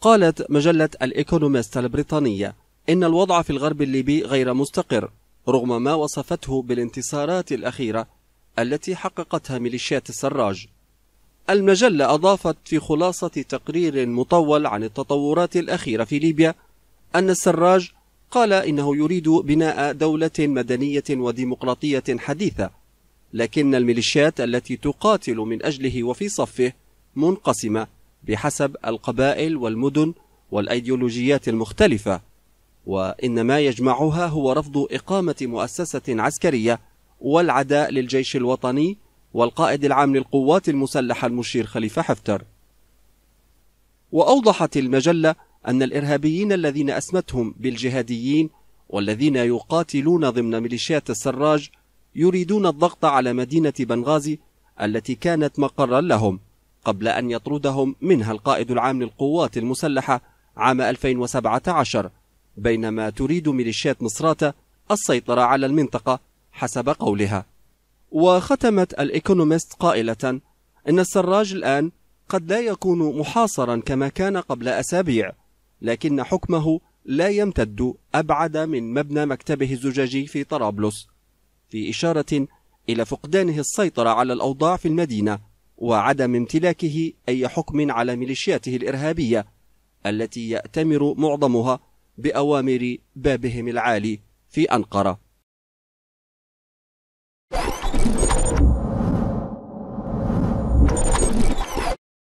قالت مجلة الإيكونوميست البريطانية إن الوضع في الغرب الليبي غير مستقر رغم ما وصفته بالانتصارات الأخيرة التي حققتها ميليشيات السراج المجلة أضافت في خلاصة تقرير مطول عن التطورات الأخيرة في ليبيا أن السراج قال إنه يريد بناء دولة مدنية وديمقراطية حديثة لكن الميليشيات التي تقاتل من أجله وفي صفه منقسمة بحسب القبائل والمدن والايديولوجيات المختلفه وان ما يجمعها هو رفض اقامه مؤسسه عسكريه والعداء للجيش الوطني والقائد العام للقوات المسلحه المشير خليفه حفتر واوضحت المجله ان الارهابيين الذين اسمتهم بالجهاديين والذين يقاتلون ضمن ميليشيات السراج يريدون الضغط على مدينه بنغازي التي كانت مقرا لهم قبل أن يطردهم منها القائد العام للقوات المسلحة عام 2017 بينما تريد ميليشيات نصراتة السيطرة على المنطقة حسب قولها وختمت الإيكونوميست قائلة إن السراج الآن قد لا يكون محاصرا كما كان قبل أسابيع لكن حكمه لا يمتد أبعد من مبنى مكتبه الزجاجي في طرابلس في إشارة إلى فقدانه السيطرة على الأوضاع في المدينة وعدم امتلاكه أي حكم على ميليشياته الإرهابية التي يأتمر معظمها بأوامر بابهم العالي في أنقرة